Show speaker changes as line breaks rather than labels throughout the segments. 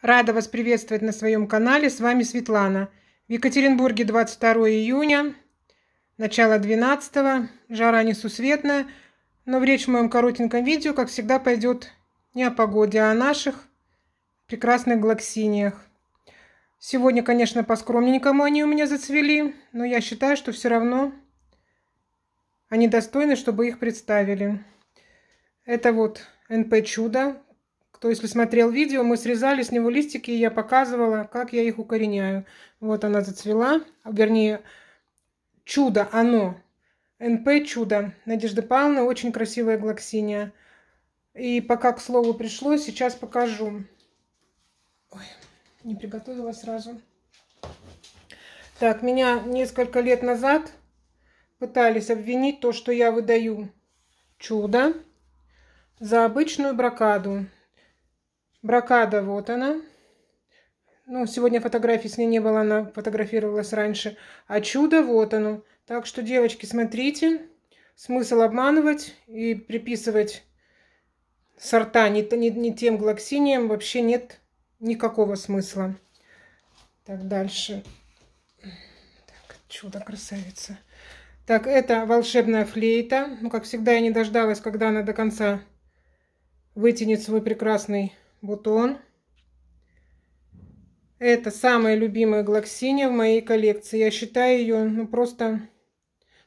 Рада вас приветствовать на своем канале. С вами Светлана. В Екатеринбурге 22 июня, начало 12 жара несусветная. Но в речь в моем коротеньком видео, как всегда, пойдет не о погоде, а о наших прекрасных глоксиниях. Сегодня, конечно, поскромненькому они у меня зацвели, но я считаю, что все равно они достойны, чтобы их представили. Это вот НП «Чудо», кто, если смотрел видео, мы срезали с него листики, и я показывала, как я их укореняю. Вот она зацвела, вернее, чудо оно. НП чудо. Надежда Павловна, очень красивая глоксиния. И пока к слову пришло, сейчас покажу. Ой, не приготовила сразу. Так, меня несколько лет назад пытались обвинить то, что я выдаю чудо за обычную бракаду. Бракада, вот она. Ну, сегодня фотографий с ней не было, она фотографировалась раньше. А чудо, вот оно. Так что, девочки, смотрите. Смысл обманывать и приписывать сорта не, не, не тем глоксиниям вообще нет никакого смысла. Так, дальше. Так, чудо, красавица. Так, это волшебная флейта. Ну, как всегда, я не дождалась, когда она до конца вытянет свой прекрасный Бутон. Это самая любимая глоксиния в моей коллекции. Я считаю ее ну, просто,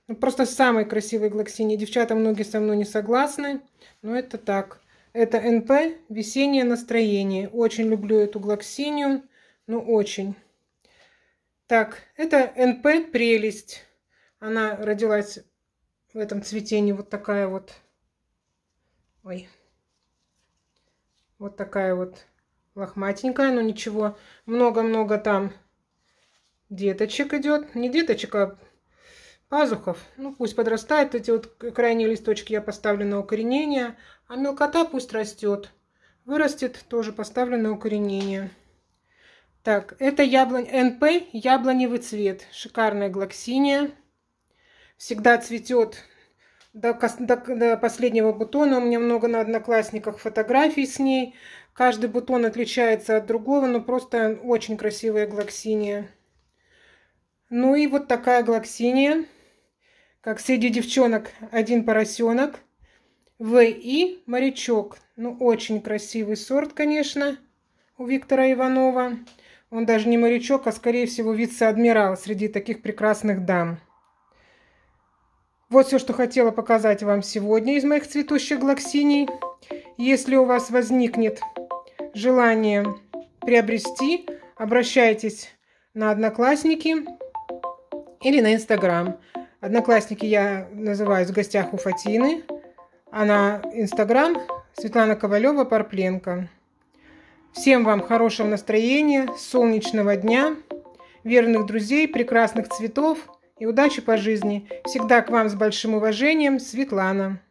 ну, просто самой красивой глоксинией. Девчата многие со мной не согласны, но это так. Это НП «Весеннее настроение». Очень люблю эту глоксинию, ну очень. Так, это НП «Прелесть». Она родилась в этом цветении вот такая вот. Ой, вот такая вот лохматенькая, но ничего. Много-много там деточек идет. Не деточек, а пазухов. Ну, пусть подрастает. Эти вот крайние листочки я поставлю на укоренение. А мелкота пусть растет. Вырастет, тоже поставлю на укоренение. Так, это яблонь НП, яблоневый цвет. Шикарная глоксиния. Всегда цветет до, до, до последнего бутона. У меня много на одноклассниках фотографий с ней. Каждый бутон отличается от другого, но просто очень красивая глоксиния. Ну и вот такая глоксиния. Как среди девчонок один поросенок. В.И. морячок. Ну, очень красивый сорт, конечно, у Виктора Иванова. Он даже не морячок, а, скорее всего, вице-адмирал среди таких прекрасных дам. Вот все, что хотела показать вам сегодня из моих цветущих глоксиний. Если у вас возникнет желание приобрести, обращайтесь на Одноклассники или на Инстаграм. Одноклассники я называю в гостях у Фатины, а на Инстаграм Светлана Ковалева Парпленко. Всем вам хорошего настроения, солнечного дня, верных друзей, прекрасных цветов – и удачи по жизни. Всегда к вам с большим уважением, Светлана.